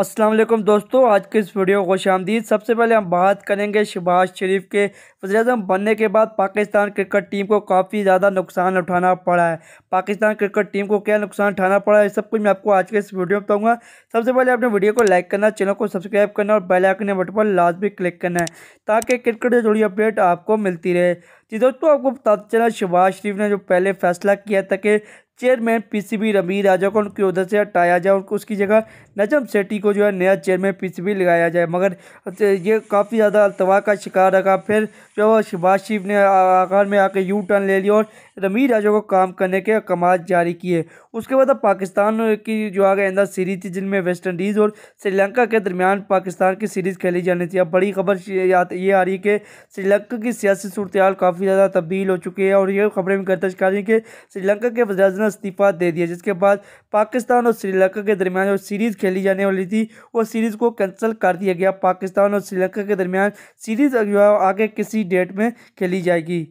असलम दोस्तों आज के इस वीडियो को शामदीद सबसे पहले हम बात करेंगे शहबाज शरीफ के वजम बनने के बाद पाकिस्तान क्रिकेट टीम को काफ़ी ज़्यादा नुकसान उठाना पड़ा है पाकिस्तान क्रिकेट टीम को क्या नुकसान उठाना पड़ा है सब कुछ मैं आपको आज के इस वीडियो में बताऊँगा सबसे पहले अपने वीडियो को लाइक करना चैनल को सब्सक्राइब करना और बेलाइकन बटन पर लाजमी क्लिक करना है ताकि क्रिकेट से जुड़ी अपडेट आपको मिलती रहे जी दोस्तों आपको बताते चला शहबाज शरीफ ने जो पहले फैसला किया था कि चेयरमैन पीसीबी रमीर राजा को उनकी उधर से हटाया जाए उनको उसकी जगह नजम सेटी को जो है नया चेयरमैन पीसीबी लगाया जाए मगर ये काफ़ी ज़्यादा अलतवा का शिकार रखा फिर जो शहबाज शरीफ ने आखिर में आके यू टर्न ले लिया और रमीर राजा को काम करने के अहकाम जारी किए उसके बाद अब पाकिस्तान की जो आगे अंदर सीरीज थी जिनमें वेस्ट इंडीज़ और श्रीलंका के दरमियान पाकिस्तान की सीरीज़ खेली जानी थी अब बड़ी खबर ये आ रही है कि श्रीलंका की सियासी सूरत काफ़ी काफ़ी ज़्यादा तब्दील हो चुकी है और ये खबरें भी रही हैं कि श्रीलंका के वजह ने इस्तीफा दे दिया जिसके बाद पाकिस्तान और श्रीलंका के दरमियान जो सीरीज़ खेली जाने वाली थी वो सीरीज़ को कैंसिल कर दिया गया पाकिस्तान और श्रीलंका के दरमियान सीरीज़ आगे किसी डेट में खेली जाएगी